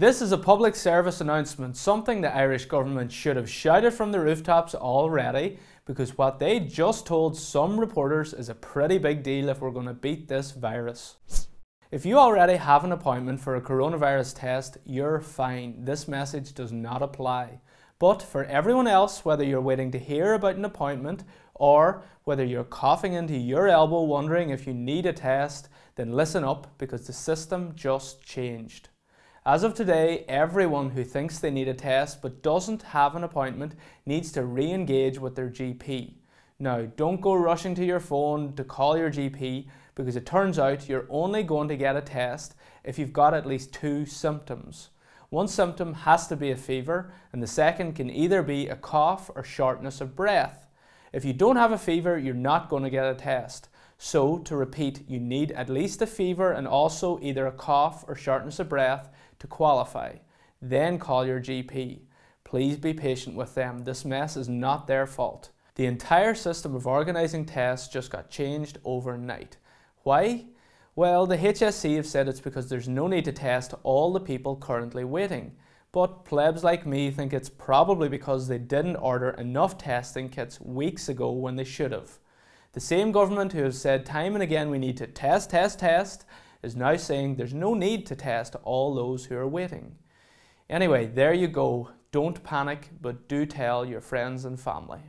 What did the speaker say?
This is a public service announcement, something the Irish government should have shouted from the rooftops already, because what they just told some reporters is a pretty big deal if we're going to beat this virus. If you already have an appointment for a coronavirus test, you're fine. This message does not apply. But for everyone else, whether you're waiting to hear about an appointment or whether you're coughing into your elbow wondering if you need a test, then listen up because the system just changed. As of today, everyone who thinks they need a test but doesn't have an appointment needs to re engage with their GP. Now, don't go rushing to your phone to call your GP because it turns out you're only going to get a test if you've got at least two symptoms. One symptom has to be a fever, and the second can either be a cough or shortness of breath. If you don't have a fever, you're not going to get a test. So, to repeat, you need at least a fever and also either a cough or shortness of breath to qualify. Then call your GP. Please be patient with them. This mess is not their fault. The entire system of organising tests just got changed overnight. Why? Well, the HSC have said it's because there's no need to test all the people currently waiting. But plebs like me think it's probably because they didn't order enough testing kits weeks ago when they should have. The same government who have said time and again we need to test, test, test, is now saying there's no need to test all those who are waiting. Anyway, there you go. Don't panic, but do tell your friends and family.